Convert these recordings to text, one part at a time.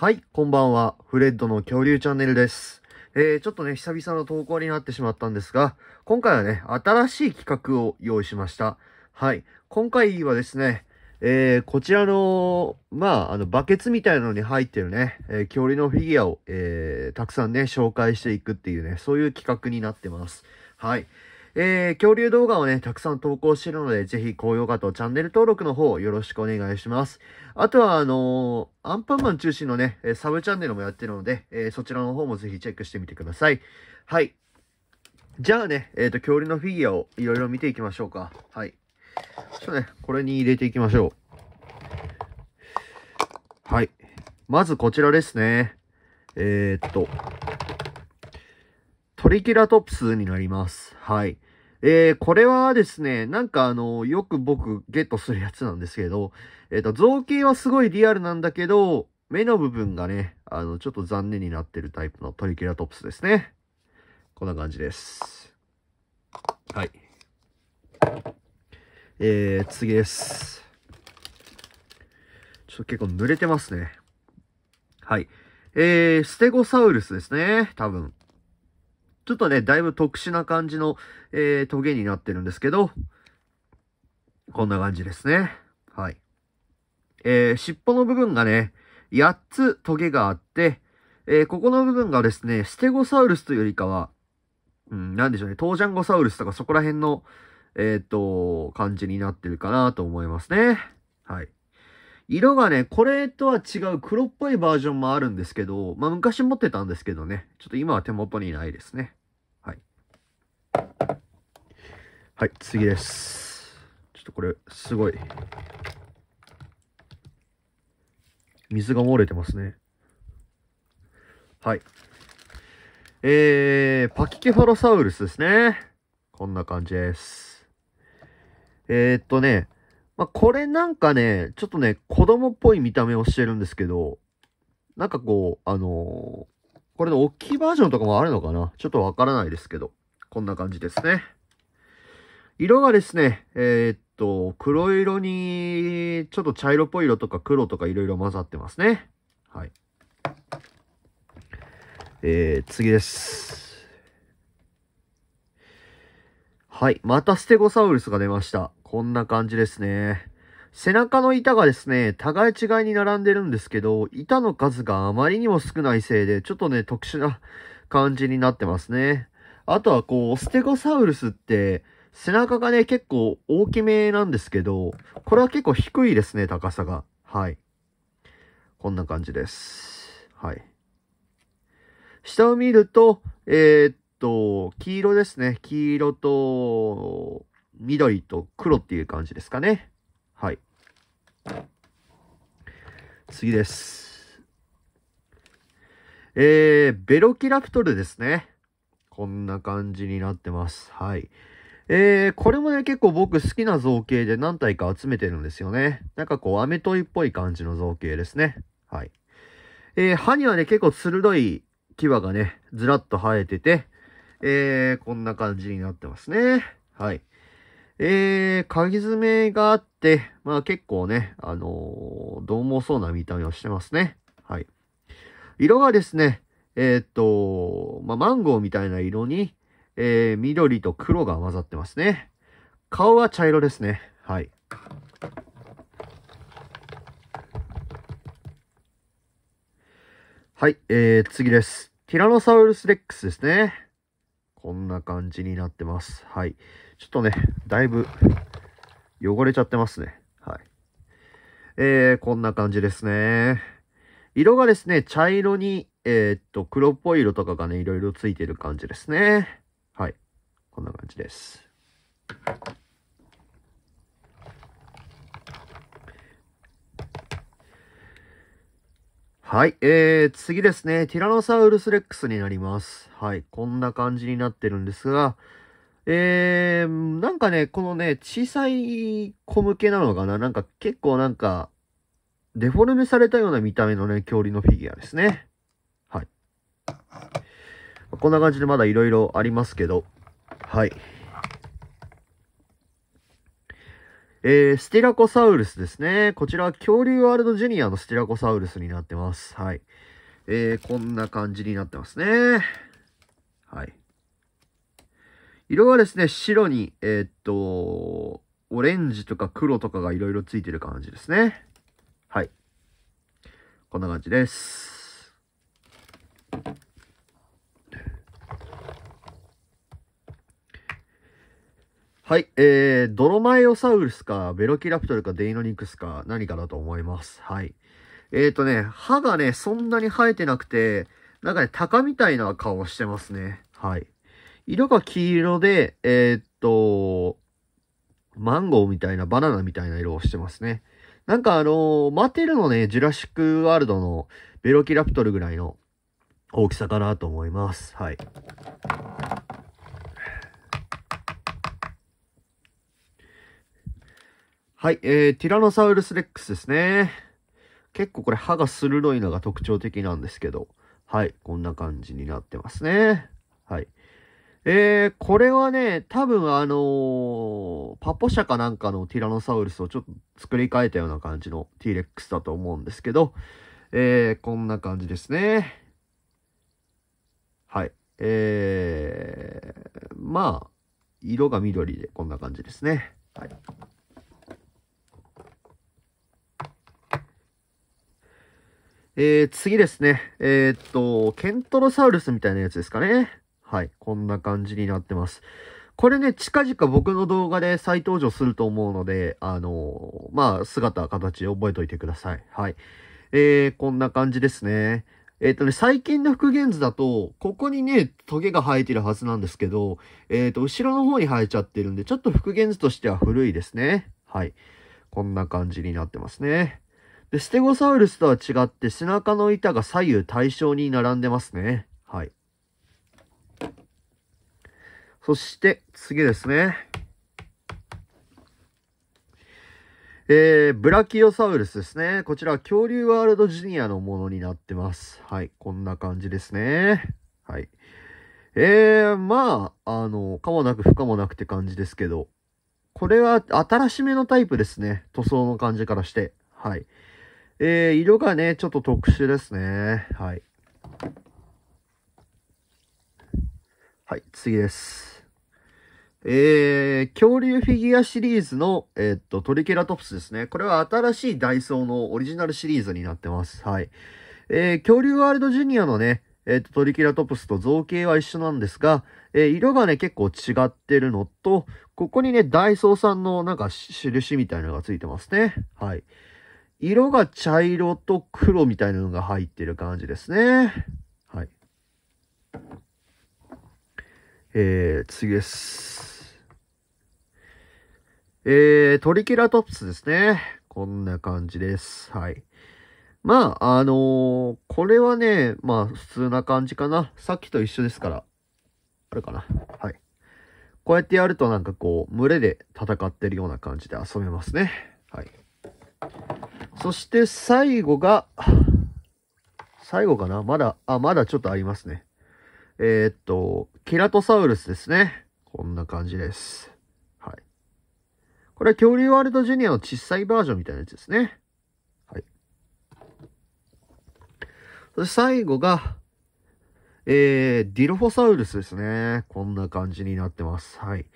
はい、こんばんは。フレッドの恐竜チャンネルです。えー、ちょっとね、久々の投稿になってしまったんですが、今回はね、新しい企画を用意しました。はい、今回はですね、えー、こちらの、まあ、あの、バケツみたいなのに入ってるね、えー、恐竜のフィギュアを、えー、たくさんね、紹介していくっていうね、そういう企画になってます。はい。えー、恐竜動画をね、たくさん投稿してるので、ぜひ高評価とチャンネル登録の方よろしくお願いします。あとは、あのー、アンパンマン中心のね、サブチャンネルもやってるので、えー、そちらの方もぜひチェックしてみてください。はい。じゃあね、えっ、と、恐竜のフィギュアをいろいろ見ていきましょうか。はい。ちょっとね、これに入れていきましょう。はい。まずこちらですね。えっと、トリケラトプスになります。はい。えー、これはですね、なんかあの、よく僕ゲットするやつなんですけど、えっ、ー、と、造形はすごいリアルなんだけど、目の部分がね、あの、ちょっと残念になってるタイプのトリケラトプスですね。こんな感じです。はい。えー、次です。ちょっと結構濡れてますね。はい。えー、ステゴサウルスですね。多分。ちょっとね、だいぶ特殊な感じの、えー、トゲになってるんですけど、こんな感じですね。はい。えー、尻尾の部分がね、8つトゲがあって、えー、ここの部分がですね、ステゴサウルスというよりかは、うん、なんでしょうね、トージャンゴサウルスとかそこら辺の、えっ、と、感じになってるかなと思いますね。はい。色がね、これとは違う黒っぽいバージョンもあるんですけど、まあ昔持ってたんですけどね、ちょっと今は手元にないですね。はい次ですちょっとこれすごい水が漏れてますねはいえー、パキケファロサウルスですねこんな感じですえー、っとねまあ、これなんかね、ちょっとね、子供っぽい見た目をしてるんですけど、なんかこう、あのー、これの大きいバージョンとかもあるのかなちょっとわからないですけど。こんな感じですね。色がですね、えー、っと、黒色に、ちょっと茶色っぽい色とか黒とか色々混ざってますね。はい。えー、次です。はい。またステゴサウルスが出ました。こんな感じですね。背中の板がですね、互い違いに並んでるんですけど、板の数があまりにも少ないせいで、ちょっとね、特殊な感じになってますね。あとはこう、ステゴサウルスって、背中がね、結構大きめなんですけど、これは結構低いですね、高さが。はい。こんな感じです。はい。下を見ると、えー、っと、黄色ですね。黄色と、緑と黒っていう感じですかね。はい。次です。えー、ベロキラプトルですね。こんな感じになってます。はい。えー、これもね、結構僕好きな造形で何体か集めてるんですよね。なんかこう、アメトイっぽい感じの造形ですね。はい。えー、歯にはね、結構鋭い牙がね、ずらっと生えてて、えー、こんな感じになってますね。はい。えー、鍵爪があって、まあ結構ね、あのー、どうもそうな見た目をしてますね。はい。色がですね、えー、っと、まあ、マンゴーみたいな色に、えー、緑と黒が混ざってますね。顔は茶色ですね。はい。はい、えー、次です。ティラノサウルスレックスですね。こんな感じになってます。はい。ちょっとね、だいぶ汚れちゃってますね。はい。えー、こんな感じですね。色がですね、茶色に、えー、っと、黒っぽい色とかがね、いろいろついてる感じですね。はい。こんな感じです。はい。えー、次ですね。ティラノサウルスレックスになります。はい。こんな感じになってるんですが、えー、なんかね、このね、小さい子向けなのかななんか結構なんか、デフォルメされたような見た目のね、恐竜のフィギュアですね。こんな感じでまだ色々ありますけど、はい。えー、スティラコサウルスですね。こちらは恐竜ワールドジュニアのスティラコサウルスになってます。はい。えー、こんな感じになってますね。はい。色はですね、白に、えー、っと、オレンジとか黒とかが色々ついてる感じですね。はい。こんな感じです。はい、えー、ドロマイオサウルスか、ベロキラプトルか、デイノニクスか、何かだと思います。はい。えっ、ー、とね、歯がね、そんなに生えてなくて、なんかね、鷹みたいな顔してますね。はい。色が黄色で、えー、っと、マンゴーみたいな、バナナみたいな色をしてますね。なんかあのー、マテルのね、ジュラシックワールドのベロキラプトルぐらいの大きさかなと思います。はい。はい、えー、ティラノサウルスレックスですね。結構これ歯が鋭いのが特徴的なんですけど、はい、こんな感じになってますね。はい。えー、これはね、多分あのー、パポ社かなんかのティラノサウルスをちょっと作り変えたような感じの t ックスだと思うんですけど、えー、こんな感じですね。はい。えー、まあ、色が緑でこんな感じですね。はい。えー、次ですね。えー、っと、ケントロサウルスみたいなやつですかね。はい。こんな感じになってます。これね、近々僕の動画で再登場すると思うので、あのー、まあ、姿、形覚えておいてください。はい。えー、こんな感じですね。えっ、とね、最近の復元図だと、ここにね、トゲが生えてるはずなんですけど、えっ、ー、と、後ろの方に生えちゃってるんで、ちょっと復元図としては古いですね。はい。こんな感じになってますね。で、ステゴサウルスとは違って背中の板が左右対称に並んでますね。はい。そして次ですね。えー、ブラキオサウルスですね。こちら恐竜ワールドジュニアのものになってます。はい。こんな感じですね。はい。えー、まあ、あの、かもなく不可もなくって感じですけど、これは新しめのタイプですね。塗装の感じからして。はい。えー、色がね、ちょっと特殊ですね。はい。はい、次です。えー、恐竜フィギュアシリーズの、えー、っと、トリケラトプスですね。これは新しいダイソーのオリジナルシリーズになってます。はい。えー、恐竜ワールドジュニアのね、えっ、と、トリケラトプスと造形は一緒なんですが、えー、色がね、結構違ってるのと、ここにね、ダイソーさんのなんか印みたいなのがついてますね。はい。色が茶色と黒みたいなのが入ってる感じですね。はい。えー、次です。えー、トリケラトプスですね。こんな感じです。はい。まあ、あのー、これはね、まあ、普通な感じかな。さっきと一緒ですから。あるかな。はい。こうやってやるとなんかこう、群れで戦ってるような感じで遊べますね。そして最後が、最後かなまだ、あ、まだちょっとありますね。えー、っと、ケラトサウルスですね。こんな感じです。はい。これは恐竜ワールドジュニアの小さいバージョンみたいなやつですね。はい。そして最後が、えー、ディロフォサウルスですね。こんな感じになってます。はい。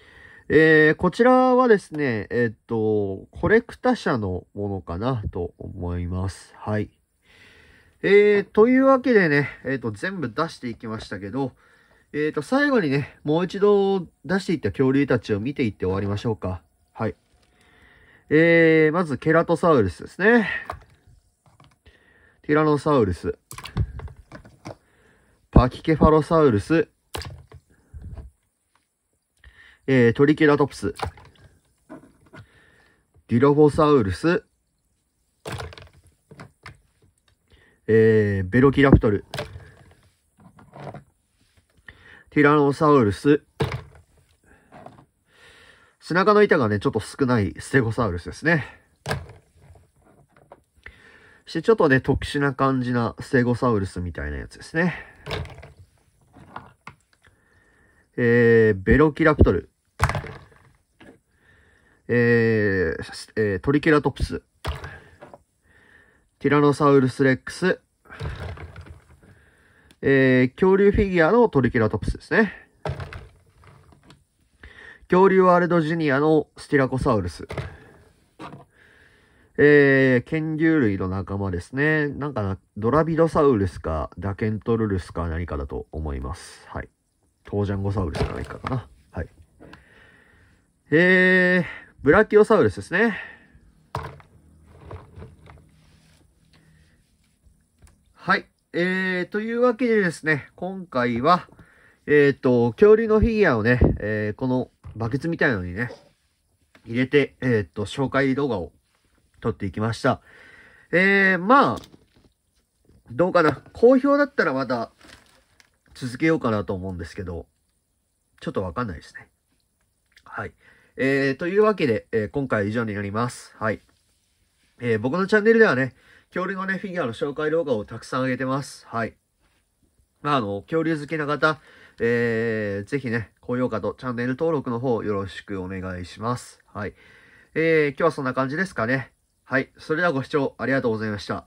えー、こちらはですね、えっと、コレクタ社のものかなと思います。はい。えー、というわけでね、えっ、と、全部出していきましたけど、えっ、と、最後にね、もう一度出していった恐竜たちを見ていって終わりましょうか。はい。えー、まず、ケラトサウルスですね。ティラノサウルス。パキケファロサウルス。えー、トリケラトプス、ディロフォサウルス、えー、ベロキラプトル、ティラノサウルス、背中の板がね、ちょっと少ないステゴサウルスですね。して、ちょっとね、特殊な感じなステゴサウルスみたいなやつですね。えー、ベロキラプトル。えーえー、トリケラトプス、ティラノサウルスレックス、えー、恐竜フィギュアのトリケラトプスですね。恐竜ワールドジュニアのスティラコサウルス。えー、剣竜類の仲間ですね。なんか、ドラビドサウルスか、ダケントルルスか何かだと思います。はい。トージャンゴサウルスか何かかな。はい。えー、ブラキオサウルスですね。はい。えー、というわけでですね、今回は、えっ、ー、と、恐竜のフィギュアをね、えー、このバケツみたいなのにね、入れて、えっ、ー、と、紹介動画を撮っていきました。えー、まあ、どうかな。好評だったらまた続けようかなと思うんですけど、ちょっとわかんないですね。えー、というわけで、えー、今回は以上になります。はい。えー、僕のチャンネルではね、恐竜のね、フィギュアの紹介動画をたくさん上げてます。はい。まあ、あの、恐竜好きな方、えー、ぜひね、高評価とチャンネル登録の方よろしくお願いします。はい。えー、今日はそんな感じですかね。はい。それではご視聴ありがとうございました。